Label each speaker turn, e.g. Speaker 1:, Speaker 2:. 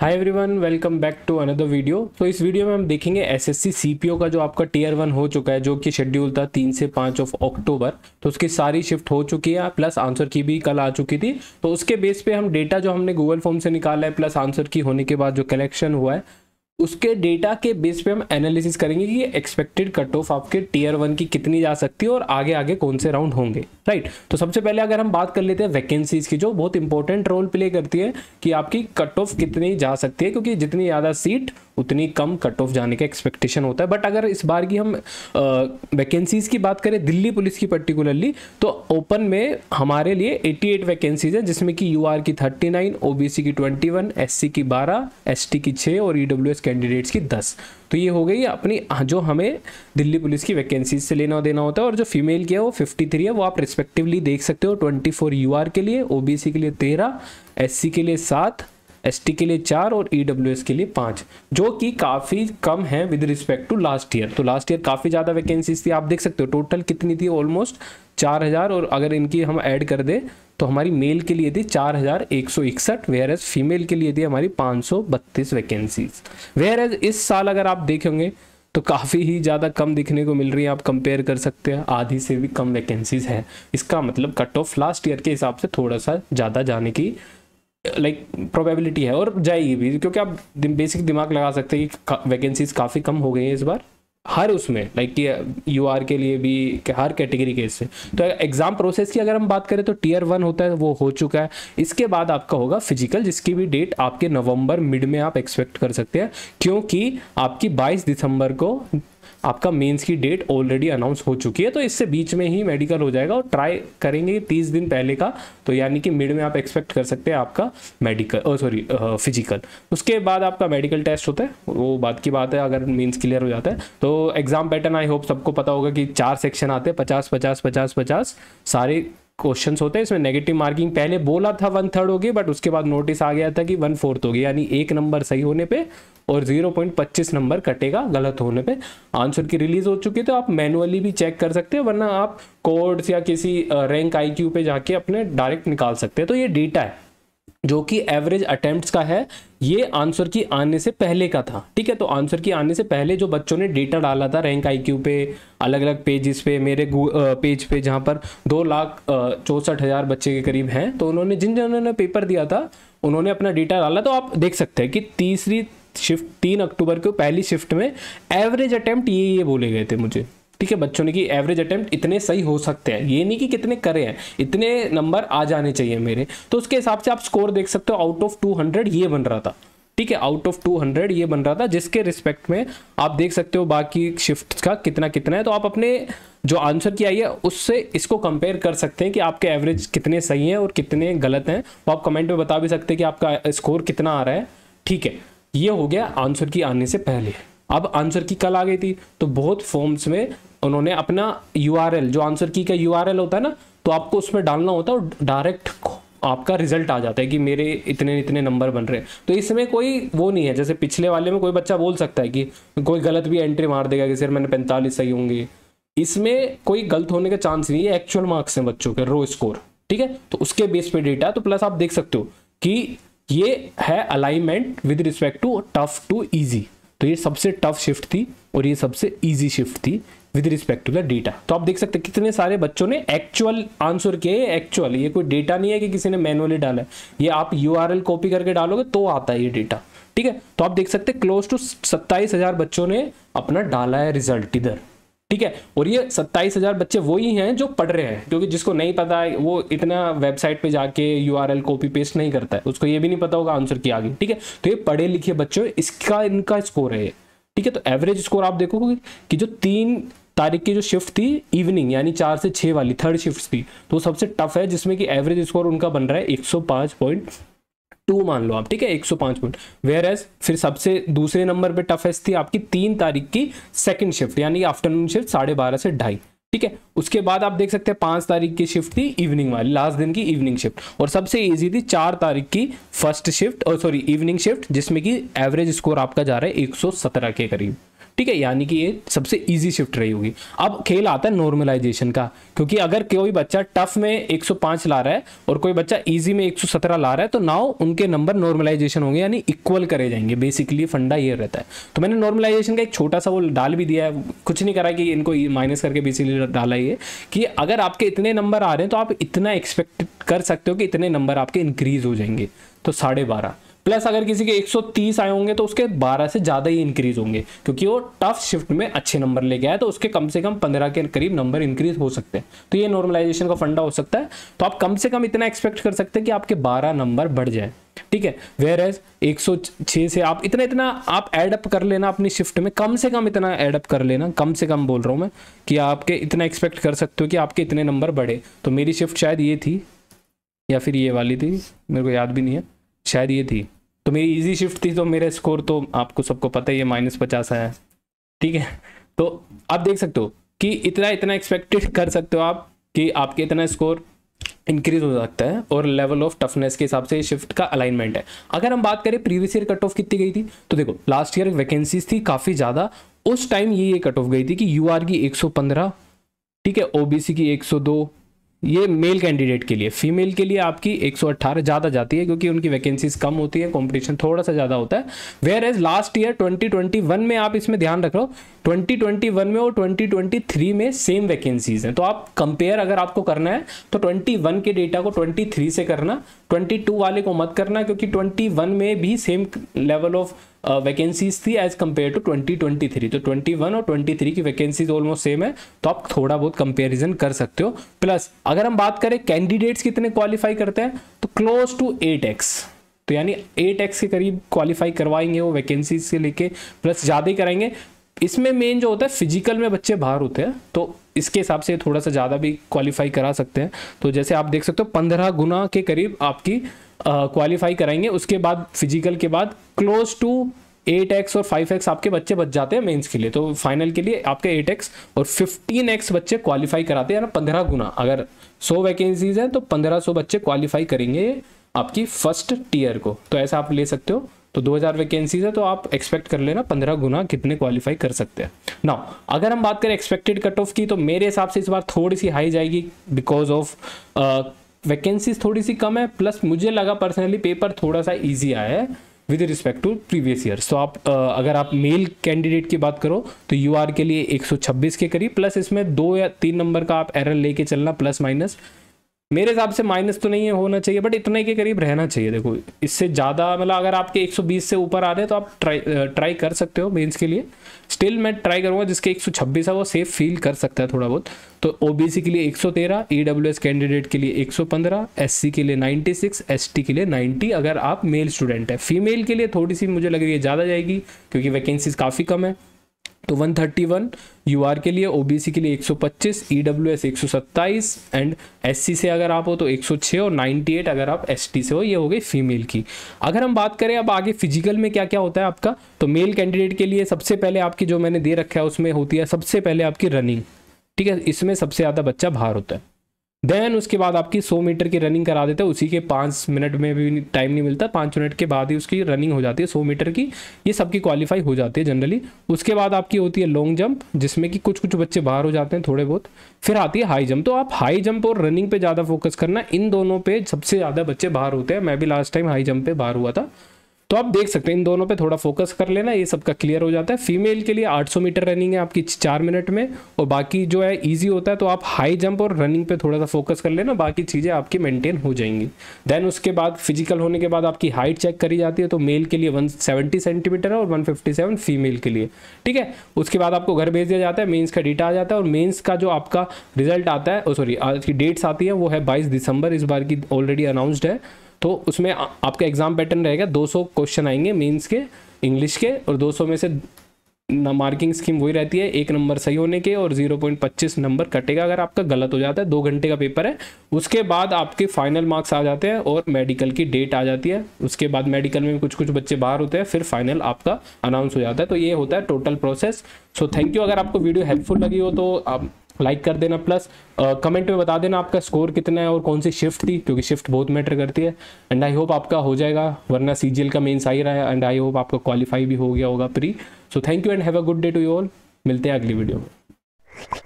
Speaker 1: hi everyone welcome back to another video तो इस video में हम देखेंगे एसएससी सीपीओ का जो आपका टीयर वन हो चुका है जो कि शेड्यूल था तीन से पाँच ऑफ अक्टूबर तो उसकी सारी शिफ्ट हो चुकी है प्लस आंसर की भी कल आ चुकी थी तो उसके बेस पे हम डेटा जो हमने गूगल फॉर्म से निकाला है प्लस आंसर की होने के बाद जो कलेक्शन हुआ है उसके डेटा के बेस पे हम एनालिसिस करेंगे कि एक्सपेक्टेड कट ऑफ आपके टीयर वन की कितनी जा सकती है और आगे आगे कौन से राउंड होंगे राइट तो सबसे पहले अगर हम बात कर लेते हैं वैकेंसीज की जो बहुत इंपॉर्टेंट रोल प्ले करती है कि आपकी कट ऑफ कितनी जा सकती है क्योंकि जितनी ज़्यादा सीट उतनी कम कट ऑफ जाने का एक्सपेक्टेशन होता है बट अगर इस बार की हम वैकेंसीज़ की बात करें दिल्ली पुलिस की पर्टिकुलरली तो ओपन में हमारे लिए 88 वैकेंसीज हैं जिसमें कि यू की 39, ओबीसी की 21, एससी की 12, एसटी की 6 और ईडब्ल्यू e कैंडिडेट्स की 10 तो ये हो गई अपनी जो हमें दिल्ली पुलिस की वैकेंसीज से लेना देना होता है और जो फीमेल की है वो फिफ्टी है वो आप रिस्पेक्टिवली देख सकते हो ट्वेंटी फोर के लिए ओ के लिए तेरह एस के लिए सात एस के लिए चार और ई e के लिए पाँच जो कि काफ़ी कम है with respect to last year तो लास्ट ईयर काफ़ी ज़्यादा वैकेंसीज थी आप देख सकते हो टोटल कितनी थी ऑलमोस्ट चार हज़ार और अगर इनकी हम ऐड कर दें तो हमारी मेल के लिए थी चार हज़ार एक सौ इकसठ वेयर एज फीमेल के लिए थी हमारी पाँच सौ बत्तीस वैकेंसीज वेयर एज इस साल अगर आप देखेंगे तो काफ़ी ही ज़्यादा कम दिखने को मिल रही है आप कंपेयर कर सकते हैं आधी से भी कम वैकेंसीज है इसका मतलब कट ऑफ लास्ट ईयर के हिसाब से थोड़ा सा ज़्यादा जाने की लाइक like, प्रोबेबिलिटी है और जाएगी भी क्योंकि आप बेसिक दिमाग लगा सकते हैं कि वैकेंसीज काफ़ी कम हो गई हैं इस बार हर उसमें लाइक कि यू uh, के लिए भी के हर कैटेगरी के इससे तो एग्ज़ाम प्रोसेस की अगर हम बात करें तो टीयर वन होता है वो हो चुका है इसके बाद आपका होगा फिजिकल जिसकी भी डेट आपके नवंबर मिड में आप एक्सपेक्ट कर सकते हैं क्योंकि आपकी 22 दिसंबर को आपका मेंस की डेट ऑलरेडी अनाउंस हो चुकी है तो इससे बीच में ही मेडिकल हो जाएगा और ट्राई करेंगे तीस दिन पहले का तो यानी कि मिड में आप एक्सपेक्ट कर सकते हैं आपका मेडिकल सॉरी फिजिकल उसके बाद आपका मेडिकल टेस्ट होता है वो बात की बात है अगर मीन्स क्लियर हो जाता है तो एग्जाम पैटर्न आई होप सबको पता होगा कि चार सेक्शन आते हैं पचास पचास पचास पचास सारे क्वेश्चंस होते हैं इसमें नेगेटिव मार्किंग पहले बोला था वन थर्ड होगी बट उसके बाद नोटिस आ गया था कि वन फोर्थ होगी यानी एक नंबर सही होने पे और 0.25 नंबर कटेगा गलत होने पे आंसर की रिलीज हो चुकी है तो आप मैनुअली भी चेक कर सकते हैं वरना आप कोड्स या किसी रैंक आई पे जाके अपने डायरेक्ट निकाल सकते हैं तो ये डेटा है जो कि एवरेज अटेम्प्ट्स का है ये आंसर की आने से पहले का था ठीक है तो आंसर की आने से पहले जो बच्चों ने डेटा डाला था रैंक आईक्यू पे अलग अलग पेजेस पे मेरे पेज पे जहाँ पर दो लाख चौंसठ हज़ार बच्चे के करीब हैं तो उन्होंने जिन जिन्होंने पेपर दिया था उन्होंने अपना डेटा डाला तो आप देख सकते हैं कि तीसरी शिफ्ट तीन अक्टूबर को पहली शिफ्ट में एवरेज अटैम्प्ट ये ये बोले गए थे मुझे ठीक है बच्चों ने कि एवरेज अटैम्प्ट इतने सही हो सकते हैं ये नहीं कि कितने करे हैं इतने नंबर आ जाने चाहिए मेरे तो उसके हिसाब से आप स्कोर देख सकते हो आउट ऑफ 200 ये बन रहा था ठीक है आउट ऑफ 200 ये बन रहा था जिसके रिस्पेक्ट में आप देख सकते हो बाकी शिफ्ट का कितना कितना है तो आप अपने जो आंसर किया है उससे इसको कंपेयर कर सकते हैं कि आपके एवरेज कितने सही हैं और कितने गलत हैं वो आप कमेंट में बता भी सकते हैं कि आपका स्कोर कितना आ रहा है ठीक है ये हो गया आंसर की आने से पहले अब आंसर की कल आ गई थी तो बहुत फॉर्म्स में उन्होंने अपना यू जो आंसर की का यू होता है ना तो आपको उसमें डालना होता है और डायरेक्ट आपका रिजल्ट आ जाता है कि मेरे इतने इतने नंबर बन रहे हैं तो इसमें कोई वो नहीं है जैसे पिछले वाले में कोई बच्चा बोल सकता है कि कोई गलत भी एंट्री मार देगा कि सर मैंने पैंतालीस सही होंगे इसमें कोई गलत होने का चांस नहीं है एक्चुअल मार्क्स हैं बच्चों के रो स्कोर ठीक है तो उसके बेस पे डेटा तो प्लस आप देख सकते हो कि ये है alignment with respect to tough to easy तो ये सबसे टफ शिफ्ट थी और ये सबसे ईजी शिफ्ट थी with respect to the data तो आप देख सकते हैं कितने सारे बच्चों ने एक्चुअल आंसर किए एक्चुअल ये कोई डेटा नहीं है कि किसी ने मैनुअली डाला है ये आप यू कॉपी करके डालोगे तो आता है ये डेटा ठीक है तो आप देख सकते हैं क्लोज टू सत्ताईस हजार बच्चों ने अपना डाला है रिजल्ट इधर ठीक है और ये सत्ताईस हजार बच्चे वही हैं जो पढ़ रहे हैं क्योंकि जिसको नहीं पता है वो इतना वेबसाइट पे जाके यू आर कॉपी पेस्ट नहीं करता है उसको ये भी नहीं पता होगा आंसर किया गया ठीक है तो ये पढ़े लिखे बच्चों इसका इनका स्कोर है ठीक है तो एवरेज स्कोर आप देखोगे कि जो तीन तारीख की जो शिफ्ट थी इवनिंग यानी चार से छः वाली थर्ड शिफ्ट थी तो सबसे टफ है जिसमें कि एवरेज स्कोर उनका बन रहा है पॉइंट टू मान लो आप ठीक है 105 पॉइंट वेयर एज फिर सबसे दूसरे नंबर पे टफेस्ट थी आपकी तीन तारीख की सेकंड शिफ्ट यानी आफ्टरनून शिफ्ट साढ़े बारह से ढाई ठीक है उसके बाद आप देख सकते हैं पांच तारीख की शिफ्ट थी इवनिंग वाली लास्ट दिन की इवनिंग शिफ्ट और सबसे इजी थी चार तारीख की फर्स्ट शिफ्ट और सॉरी इवनिंग शिफ्ट जिसमें कि एवरेज स्कोर आपका जा रहा है एक के करीब ठीक है यानी कि ये सबसे ईजी शिफ्ट रही होगी अब खेल आता है नॉर्मलाइजेशन का क्योंकि अगर कोई बच्चा टफ में 105 ला रहा है और कोई बच्चा ईजी में 117 ला रहा है तो नाव उनके नंबर नॉर्मलाइजेशन होंगे यानी इक्वल करे जाएंगे बेसिकली फंडा ये रहता है तो मैंने नॉर्मलाइजेशन का एक छोटा सा वो डाल भी दिया है कुछ नहीं करा कि इनको माइनस करके बेसिकली डाला ये कि अगर आपके इतने नंबर आ रहे हैं तो आप इतना एक्सपेक्ट कर सकते हो कि इतने नंबर आपके इंक्रीज हो जाएंगे तो साढ़े बारह प्लस अगर किसी के 130 आए होंगे तो उसके 12 से ज़्यादा ही इंक्रीज होंगे क्योंकि वो टफ शिफ्ट में अच्छे नंबर लेके आए तो उसके कम से कम 15 के करीब नंबर इंक्रीज हो सकते हैं तो ये नॉर्मलाइजेशन का फंडा हो सकता है तो आप कम से कम इतना एक्सपेक्ट कर सकते हैं कि आपके बारह नंबर बढ़ जाए ठीक है वेयर एज एक से आप इतना इतना आप एडअप कर लेना अपनी शिफ्ट में कम से कम इतना एडअप कर लेना कम से कम बोल रहा हूँ मैं कि आपके इतना एक्सपेक्ट कर सकते हो कि आपके इतने नंबर बढ़े तो मेरी शिफ्ट शायद ये थी या फिर ये वाली थी मेरे को याद भी नहीं है शायद ये थी तो मेरी इजी शिफ्ट थी तो मेरा स्कोर तो आपको सबको पता ही है माइनस पचास आया ठीक है तो आप देख सकते हो कि इतना इतना एक्सपेक्टेड कर सकते हो आप कि आपके इतना स्कोर इंक्रीज हो सकता है और लेवल ऑफ टफनेस के हिसाब से शिफ्ट का अलाइनमेंट है अगर हम बात करें प्रीवियस ईयर कट ऑफ कितनी गई थी तो देखो लास्ट ईयर वैकेंसीज थी काफ़ी ज़्यादा उस टाइम ये ये कट ऑफ गई थी कि यू की 115 ठीक है ओबीसी की 102 ये मेल कैंडिडेट के लिए फीमेल के लिए आपकी 118 ज़्यादा जाती है क्योंकि उनकी वैकेंसीज कम होती है कंपटीशन थोड़ा सा ज़्यादा होता है वेयर एज लास्ट ईयर 2021 में आप इसमें ध्यान रख लो 2021 में और 2023 में सेम वैकेंसीज हैं तो आप कंपेयर अगर आपको करना है तो 21 के डेटा को 23 से करना 22 वाले को मत करना क्योंकि 21 में भी same level of vacancies uh, थी as compare to twenty twenty three तो ट्वेंटी वन और ट्वेंटी थ्री की वैकेंसीज ऑलमोस्ट सेम है तो आप थोड़ा बहुत कंपेरिजन कर सकते हो प्लस अगर हम बात करें कैंडिडेट्स कितने क्वालिफाई करते हैं तो क्लोज टू एट एक्स तो यानी एट एक्स के करीब क्वालिफाई करवाएंगे वो वैकेंसीज से लेके प्लस ज़्यादा ही कराएंगे इसमें मेन जो होता है फिजिकल में बच्चे बाहर होते हैं तो इसके हिसाब से थोड़ा सा ज़्यादा भी क्वालिफाई करा सकते हैं तो जैसे आप देख सकते हो पंद्रह गुना के करीब आपकी क्वालिफाई कराएंगे उसके बाद फिजिकल के बाद क्लोज टू एट एक्स और फाइव एक्स आपके बच्चे बच जाते हैं मेंस के लिए तो फाइनल के लिए आपके एट एक्स और फिफ्टीन एक्स बच्चे क्वालिफाई कराते हैं ना पंद्रह गुना अगर सौ वैकेंसीज हैं तो पंद्रह सौ बच्चे क्वालिफाई करेंगे आपकी फर्स्ट टीयर को तो ऐसा आप ले सकते हो तो 2000 वैकेंसीज है तो आप एक्सपेक्ट कर लेना 15 गुना कितने क्वालिफाई कर सकते हैं ना अगर हम बात करें एक्सपेक्टेड कट ऑफ की तो मेरे हिसाब से इस बार थोड़ी सी हाई जाएगी बिकॉज ऑफ वैकेंसीज थोड़ी सी कम है प्लस मुझे लगा पर्सनली पेपर थोड़ा सा ईजी आया है with respect to previous year so आप अगर आप मेल कैंडिडेट की बात करो तो यू के लिए 126 के करीब प्लस इसमें दो या तीन नंबर का आप एरर लेके चलना प्लस माइनस मेरे हिसाब से माइनस तो नहीं है होना चाहिए बट इतने के करीब रहना चाहिए देखो इससे ज़्यादा मतलब अगर आपके 120 से ऊपर आ रहे हैं तो आप ट्राई ट्राई कर सकते हो मेंस के लिए स्टिल मैं ट्राई करूँगा जिसके 126 है वो सेफ फील कर सकता है थोड़ा बहुत तो ओबीसी के लिए 113 ईडब्ल्यूएस कैंडिडेट के लिए 115 सौ के लिए नाइन्टी सिक्स के लिए नाइन्टी अगर आप मेल स्टूडेंट है फीमेल के लिए थोड़ी सी मुझे लग रही है ज़्यादा जाएगी क्योंकि वैकेंसीज काफ़ी कम है तो 131 यूआर के लिए ओबीसी के लिए 125 ईडब्ल्यूएस 127 एंड एससी से अगर आप हो तो 106 और 98 अगर आप एसटी से हो ये हो गई फीमेल की अगर हम बात करें अब आगे फिजिकल में क्या क्या होता है आपका तो मेल कैंडिडेट के लिए सबसे पहले आपकी जो मैंने दे रखा है उसमें होती है सबसे पहले आपकी रनिंग ठीक है इसमें सबसे ज़्यादा बच्चा बाहर होता है देन उसके बाद आपकी सौ मीटर की रनिंग करा देते हैं उसी के पाँच मिनट में भी टाइम नहीं मिलता पाँच मिनट के बाद ही उसकी रनिंग हो जाती है सौ मीटर की ये सबकी क्वालिफाई हो जाती है जनरली उसके बाद आपकी होती है लॉन्ग जंप जिसमें कि कुछ कुछ बच्चे बाहर हो जाते हैं थोड़े बहुत फिर आती है हाई जंप तो आप हाई जंप और रनिंग पर ज़्यादा फोकस करना इन दोनों पे सबसे ज़्यादा बच्चे बाहर होते हैं मैं भी लास्ट टाइम हाई जंप पर बाहर हुआ था तो आप देख सकते हैं इन दोनों पे थोड़ा फोकस कर लेना ये सबका क्लियर हो जाता है फीमेल के लिए 800 मीटर रनिंग है आपकी चार मिनट में और बाकी जो है इजी होता है तो आप हाई जंप और रनिंग पे थोड़ा सा फोकस कर लेना बाकी चीज़ें आपकी मेंटेन हो जाएंगी देन उसके बाद फिजिकल होने के बाद आपकी हाइट चेक करी जाती है तो मेल के लिए वन सेंटीमीटर है और वन फीमेल के लिए ठीक है उसके बाद आपको घर भेज दिया जाता है मेन्स का डेटा आ जाता है और मेन्स का जो आपका रिजल्ट आता है सॉरी आज की डेट्स आती है वो है बाईस दिसंबर इस बार की ऑलरेडी अनाउंसड है तो उसमें आपका एग्ज़ाम पैटर्न रहेगा 200 क्वेश्चन आएंगे मेंस के इंग्लिश के और 200 में से ना मार्किंग स्कीम वही रहती है एक नंबर सही होने के और 0.25 नंबर कटेगा अगर आपका गलत हो जाता है दो घंटे का पेपर है उसके बाद आपके फाइनल मार्क्स आ जाते हैं और मेडिकल की डेट आ जाती है उसके बाद मेडिकल में कुछ कुछ बच्चे बाहर होते हैं फिर फाइनल आपका अनाउंस हो जाता है तो ये होता है total process so thank you अगर आपको वीडियो हेल्पफुल लगी हो तो आप लाइक कर देना प्लस कमेंट uh, में बता देना आपका स्कोर कितना है और कौन सी शिफ्ट थी क्योंकि शिफ्ट बहुत मैटर करती है एंड आई होप आपका हो जाएगा वरना सी का मेन्स आ ही रहा है एंड आई होप आपका क्वालिफाई भी हो गया होगा प्री so thank you and have a good day to you all मिलते हैं अगली वीडियो में